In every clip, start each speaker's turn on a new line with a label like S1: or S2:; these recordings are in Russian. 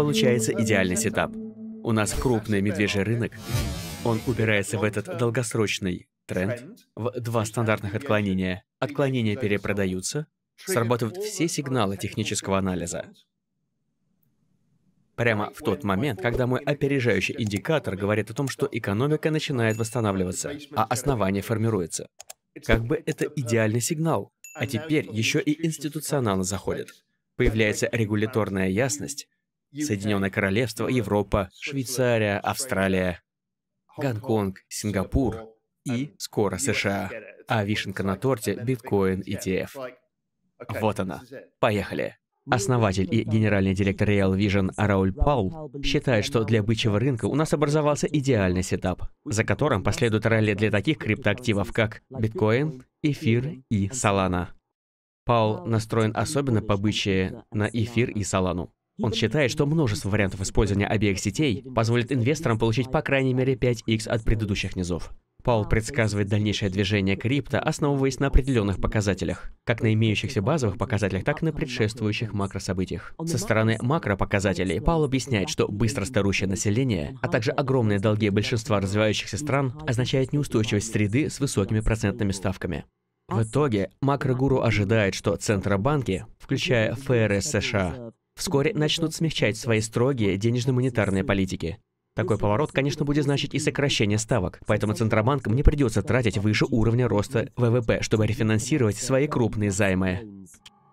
S1: Получается идеальный сетап. У нас крупный медвежий рынок. Он упирается в этот долгосрочный тренд, в два стандартных отклонения. Отклонения перепродаются, срабатывают все сигналы технического анализа. Прямо в тот момент, когда мой опережающий индикатор говорит о том, что экономика начинает восстанавливаться, а основание формируется. Как бы это идеальный сигнал. А теперь еще и институционально заходит. Появляется регуляторная ясность, Соединенное Королевство, Европа, Швейцария, Австралия, Гонконг, Сингапур и скоро США. А вишенка на торте — биткоин ETF. Вот она. Поехали. Основатель и генеральный директор Real Vision Рауль Паул считает, что для бычьего рынка у нас образовался идеальный сетап, за которым последует ралли для таких криптоактивов, как биткоин, эфир и солана. Паул настроен особенно по бычье на эфир и Солану. Он считает, что множество вариантов использования обеих сетей позволит инвесторам получить по крайней мере 5x от предыдущих низов. Паул предсказывает дальнейшее движение крипто, основываясь на определенных показателях, как на имеющихся базовых показателях, так и на предшествующих макрособытиях. Со стороны макропоказателей Паул объясняет, что быстро старущее население, а также огромные долги большинства развивающихся стран означает неустойчивость среды с высокими процентными ставками. В итоге макрогуру ожидает, что центробанки, включая ФРС США, вскоре начнут смягчать свои строгие денежно-монетарные политики. Такой поворот, конечно, будет значить и сокращение ставок, поэтому Центробанкам не придется тратить выше уровня роста ВВП, чтобы рефинансировать свои крупные займы.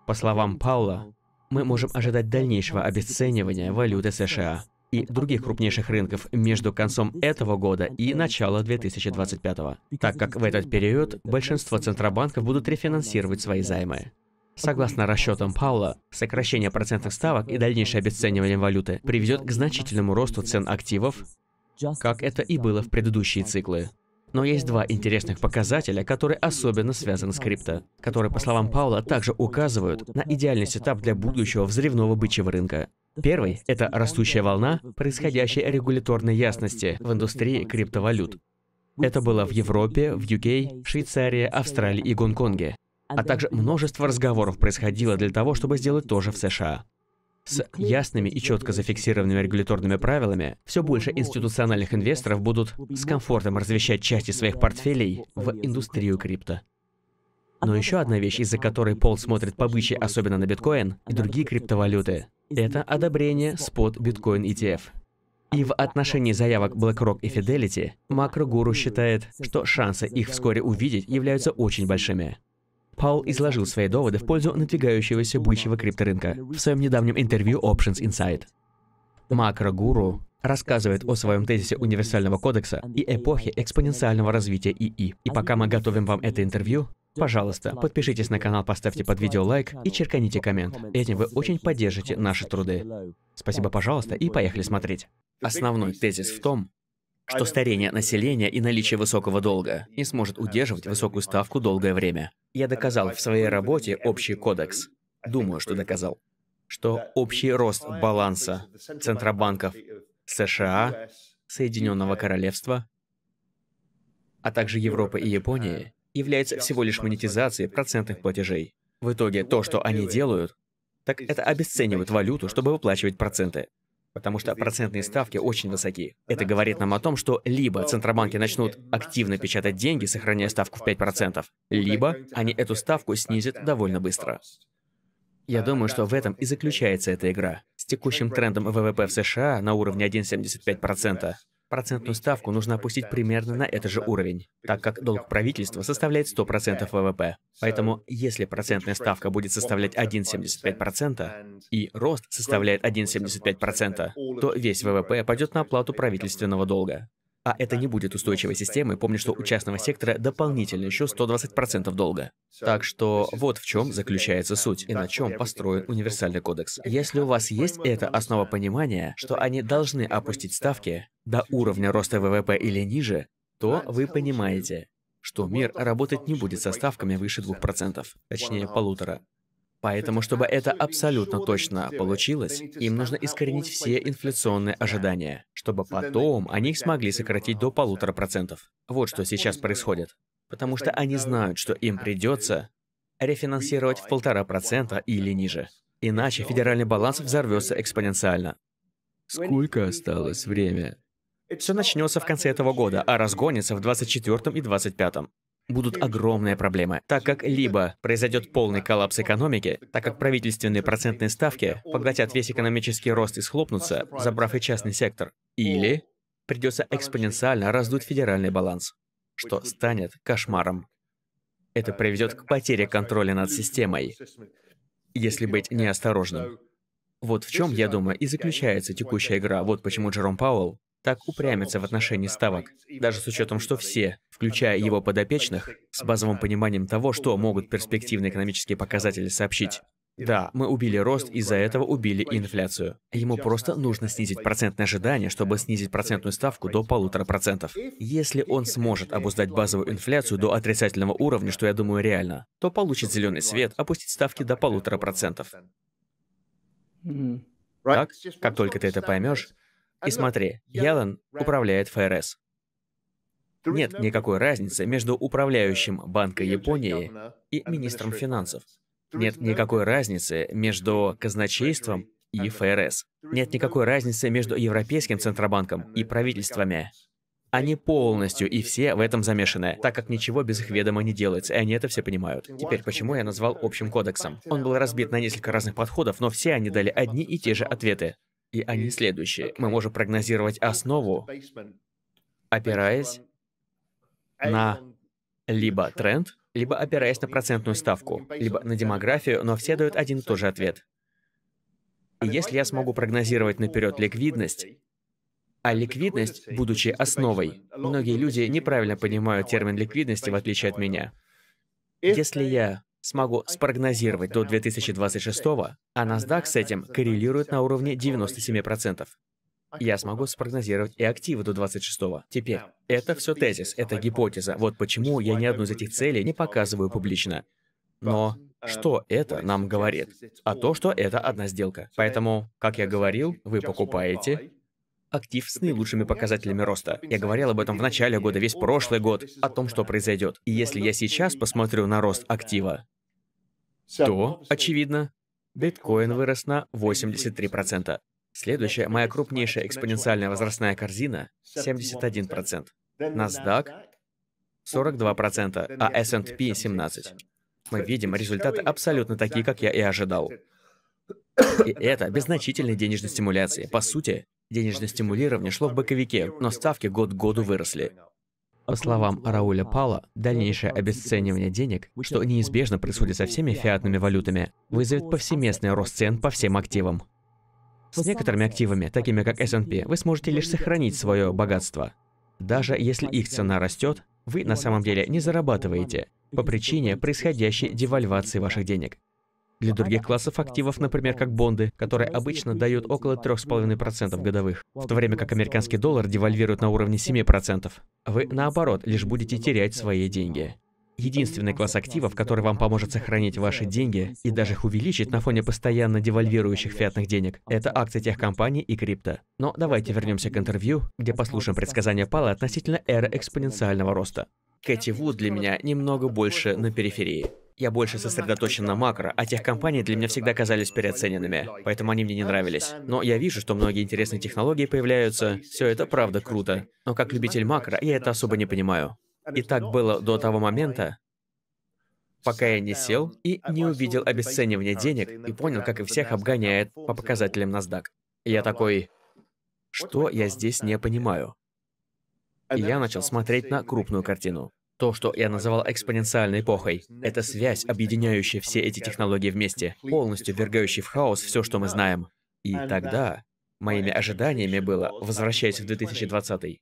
S1: По словам Паула, мы можем ожидать дальнейшего обесценивания валюты США и других крупнейших рынков между концом этого года и начала 2025, так как в этот период большинство центробанков будут рефинансировать свои займы. Согласно расчетам Паула, сокращение процентных ставок и дальнейшее обесценивание валюты приведет к значительному росту цен активов, как это и было в предыдущие циклы. Но есть два интересных показателя, которые особенно связаны с крипто, которые, по словам Паула, также указывают на идеальный сетап для будущего взрывного бычьего рынка. Первый — это растущая волна, происходящая регуляторной ясности в индустрии криптовалют. Это было в Европе, в UK, Швейцарии, Австралии и Гонконге. А, а также множество разговоров происходило для того, чтобы сделать то же в США. С ну, ясными и четко зафиксированными регуляторными правилами все больше ну, институциональных инвесторов будут с комфортом развещать части своих портфелей в индустрию крипто. А Но еще одна вещь, из-за которой Пол смотрит побыче, особенно на биткоин а и другие криптовалюты, это одобрение спот биткоин ETF. И в отношении заявок BlackRock и Fidelity, макрогуру считает, что шансы их вскоре увидеть являются очень большими. Паул изложил свои доводы в пользу надвигающегося бычьего крипторынка в своем недавнем интервью Options Insight. Макрогуру рассказывает о своем тезисе универсального кодекса и эпохе экспоненциального развития ИИ. И пока мы готовим вам это интервью, пожалуйста, подпишитесь на канал, поставьте под видео лайк и черканите коммент. Этим вы очень поддержите наши труды. Спасибо, пожалуйста, и поехали смотреть. Основной тезис в том, что старение населения и наличие высокого долга не сможет удерживать высокую ставку долгое время. Я доказал в своей работе «Общий кодекс», думаю, что доказал, что общий рост баланса центробанков США, Соединенного Королевства, а также Европы и Японии является всего лишь монетизацией процентных платежей. В итоге то, что они делают, так это обесценивают валюту, чтобы выплачивать проценты потому что процентные ставки очень высоки. А Это говорит нам о том, что либо ну, центробанки начнут активно печатать деньги, сохраняя ставку в 5%, ну, либо они эту ставку снизят довольно быстро. Я думаю, что в этом и заключается эта игра. С текущим трендом ВВП в США на уровне 1,75%, Процентную ставку нужно опустить примерно на этот же уровень, так как долг правительства составляет 100% ВВП. Поэтому, если процентная ставка будет составлять 1,75% и рост составляет 1,75%, то весь ВВП пойдет на оплату правительственного долга. А это не будет устойчивой системы, помню, что у частного сектора дополнительно еще 120% долга. Так что вот в чем заключается суть и на чем построен универсальный кодекс. Если у вас есть эта основа понимания, что они должны опустить ставки до уровня роста ВВП или ниже, то вы понимаете, что мир работать не будет со ставками выше 2%, точнее полутора. Поэтому, чтобы это абсолютно точно получилось, им нужно искоренить все инфляционные ожидания, чтобы потом они их смогли сократить до полутора процентов. Вот что сейчас происходит. Потому что они знают, что им придется рефинансировать в полтора процента или ниже. Иначе федеральный баланс взорвется экспоненциально. Сколько осталось время? Все начнется в конце этого года, а разгонится в 24 и 25. -м будут огромные проблемы, так как либо произойдет полный коллапс экономики, так как правительственные процентные ставки поглотят весь экономический рост и схлопнутся, забрав и частный сектор, или придется экспоненциально раздуть федеральный баланс, что станет кошмаром. Это приведет к потере контроля над системой, если быть неосторожным. Вот в чем, я думаю, и заключается текущая игра. Вот почему Джером Пауэлл так упрямится в отношении ставок, даже с учетом, что все, включая его подопечных, с базовым пониманием того, что могут перспективные экономические показатели сообщить. Да, мы убили рост, из-за этого убили инфляцию. Ему просто нужно снизить процентное ожидание, чтобы снизить процентную ставку до полутора процентов. Если он сможет обуздать базовую инфляцию до отрицательного уровня, что я думаю реально, то получит зеленый свет опустить ставки до полутора процентов. Так, как только ты это поймешь, и смотри, Ялан управляет ФРС. Нет никакой разницы между uh, управляющим Банка Японии и министром финансов. Нет никакой разницы uh, между казначейством и ФРС. Нет никакой разницы между uh, Европейским Центробанком и правительствами. Они полностью и все в этом замешаны, так как ничего без их ведома не делается, и они это все понимают. Теперь, почему я назвал общим кодексом? Он был разбит на несколько разных подходов, но все они дали одни и те же ответы. И они следующие. Мы можем прогнозировать основу, опираясь на либо тренд, либо опираясь на процентную ставку, либо на демографию, но все дают один и тот же ответ. И если я смогу прогнозировать наперед ликвидность, а ликвидность, будучи основой, многие люди неправильно понимают термин ликвидности, в отличие от меня. Если я смогу спрогнозировать до 2026, го а NASDAQ с этим коррелирует на уровне 97%. Я смогу спрогнозировать и активы до 26-го. Теперь, это все тезис, а это гипотеза. Вот почему я ни одну из этих целей не показываю публично. Но э, что это нам говорит? А то, что это одна сделка. Поэтому, как я говорил, вы покупаете, актив с наилучшими показателями роста. Я говорил об этом в начале года, весь прошлый год, о том, что произойдет. И если я сейчас посмотрю на рост актива, то, очевидно, биткоин вырос на 83%. Следующая, моя крупнейшая экспоненциальная возрастная корзина — 71%. NASDAQ — 42%, а S&P — 17%. Мы видим результаты абсолютно такие, как я и ожидал. И это без значительной денежной стимуляции. По сути, Денежное стимулирование шло в боковике, но ставки год к году выросли. По словам Рауля Пала, дальнейшее обесценивание денег, что неизбежно происходит со всеми фиатными валютами, вызовет повсеместный рост цен по всем активам. С некоторыми активами, такими как S&P, вы сможете лишь сохранить свое богатство. Даже если их цена растет, вы на самом деле не зарабатываете по причине происходящей девальвации ваших денег. Для других классов активов, например, как бонды, которые обычно дают около 3,5% годовых, в то время как американский доллар девальвирует на уровне 7%, вы, наоборот, лишь будете терять свои деньги. Единственный класс активов, который вам поможет сохранить ваши деньги и даже их увеличить на фоне постоянно девальвирующих фиатных денег, это акции тех компаний и крипто. Но давайте вернемся к интервью, где послушаем предсказания Пала относительно эры экспоненциального роста. Кэти Вуд для меня немного больше на периферии. Я больше сосредоточен на макро, а тех компаний для меня всегда казались переоцененными, поэтому они мне не нравились. Но я вижу, что многие интересные технологии появляются, все это правда круто. Но как любитель макро, я это особо не понимаю. И так было до того момента, пока я не сел и не увидел обесценивание денег и понял, как и всех обгоняет по показателям NASDAQ. я такой, что я здесь не понимаю? И я начал смотреть на крупную картину. То, что я называл экспоненциальной эпохой, это связь, объединяющая все эти технологии вместе, полностью ввергающая в хаос все, что мы знаем. И тогда моими ожиданиями было, возвращаясь в 2020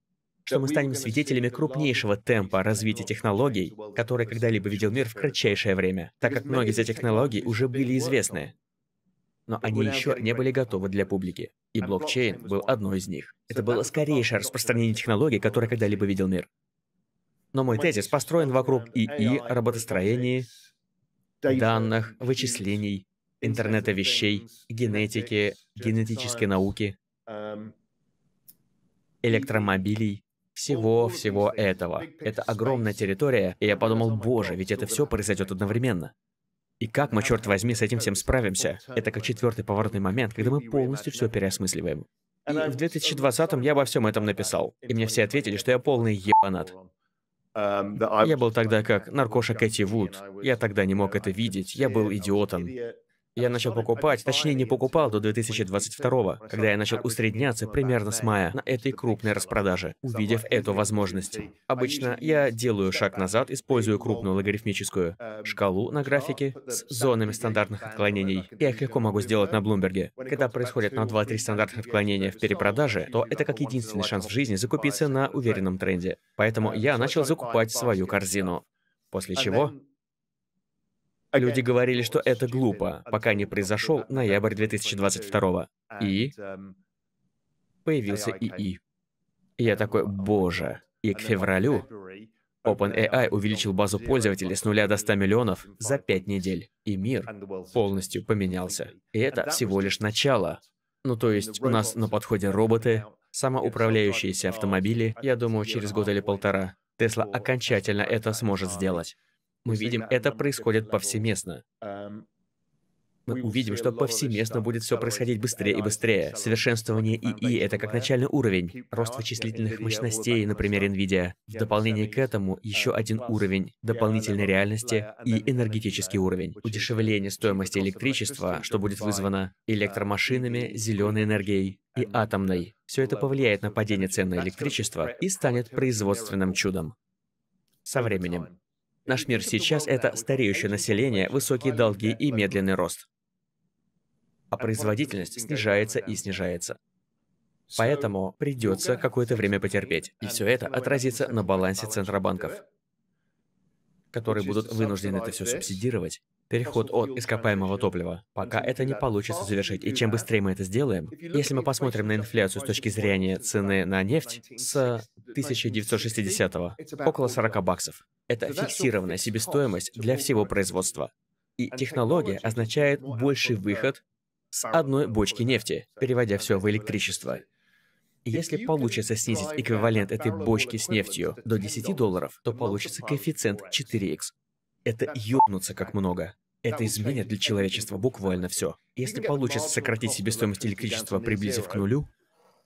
S1: что мы станем свидетелями крупнейшего темпа развития технологий, который когда-либо видел мир в кратчайшее время, так как многие из этих технологий уже были известны, но они еще не были готовы для публики. И блокчейн был одной из них. Это было скорейшее распространение технологий, которое когда-либо видел мир. Но мой тезис построен вокруг ИИ, работостроения, данных, вычислений, интернета вещей, генетики, генетической науки, электромобилей, всего-всего этого. Это огромная территория, и я подумал, боже, ведь это все произойдет одновременно. И как мы, черт возьми, с этим всем справимся? Это как четвертый поворотный момент, когда мы полностью все переосмысливаем. И в 2020 я обо всем этом написал. И мне все ответили, что я полный ебанат. Эм, я а был тогда как наркоша Кэти Вуд. Я тогда не мог это видеть, я был идиотом. Я начал покупать, точнее не покупал до 2022, когда я начал усредняться примерно с мая на этой крупной распродаже, увидев эту возможность. Обычно я делаю шаг назад, использую крупную логарифмическую шкалу на графике с зонами стандартных отклонений. Я их легко могу сделать на Блумберге. Когда происходит на 2-3 стандартных отклонения в перепродаже, то это как единственный шанс в жизни закупиться на уверенном тренде. Поэтому я начал закупать свою корзину. После чего а люди говорили, что это глупо, пока не произошел ноябрь 2022 и появился ИИ. Я такой, боже. И к февралю OpenAI увеличил базу пользователей с нуля до 100 миллионов за 5 недель, и мир полностью поменялся. И это всего лишь начало. Ну то есть у нас на подходе роботы, самоуправляющиеся автомобили, я думаю, через год или полтора Тесла окончательно это сможет сделать. Мы видим, это происходит повсеместно. Эм, мы увидим, что повсеместно будет все происходить быстрее и быстрее. Совершенствование ИИ — это как начальный уровень. Рост вычислительных мощностей, например, NVIDIA. В дополнение к этому еще один уровень дополнительной реальности и энергетический уровень. Удешевление стоимости электричества, что будет вызвано эм, электромашинами, зеленой энергией и атомной. Все это повлияет на падение цен на электричество и станет производственным чудом. Со временем. Наш мир сейчас — это стареющее население, высокие долги и медленный рост. А производительность снижается и снижается.
S2: Поэтому придется
S1: какое-то время потерпеть, и все это отразится на балансе центробанков которые будут вынуждены это все субсидировать, переход от ископаемого топлива, пока это не получится завершить. И чем быстрее мы это сделаем, если мы посмотрим на инфляцию с точки зрения цены на нефть с 1960-го, около 40 баксов. Это фиксированная себестоимость для всего производства. И технология означает больший выход с одной бочки нефти, переводя все в электричество. Если получится снизить эквивалент этой бочки с нефтью до 10 долларов, то получится коэффициент 4х. Это ёбнуться как много. Это изменит для человечества буквально все. Если получится сократить себестоимость электричества, приблизив к нулю,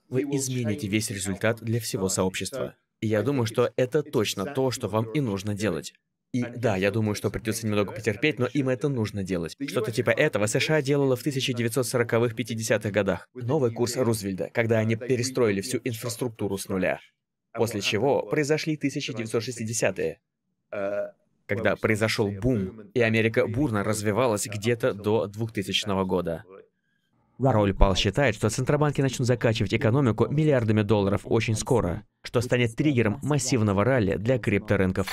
S1: вы измените весь результат для всего сообщества. И я думаю, что это точно то, что вам и нужно делать. И да, я думаю, что придется немного потерпеть, но им это нужно делать. Что-то типа этого США делала в 1940-х, 50-х годах. Новый курс Рузвельда, когда они перестроили всю инфраструктуру с нуля. А после а чего произошли 1960-е, э, когда произошел бум, и Америка бурно развивалась где-то до 2000 года. Роль Пал считает, что центробанки начнут закачивать экономику миллиардами долларов очень скоро, что станет триггером массивного ралли для крипторынков.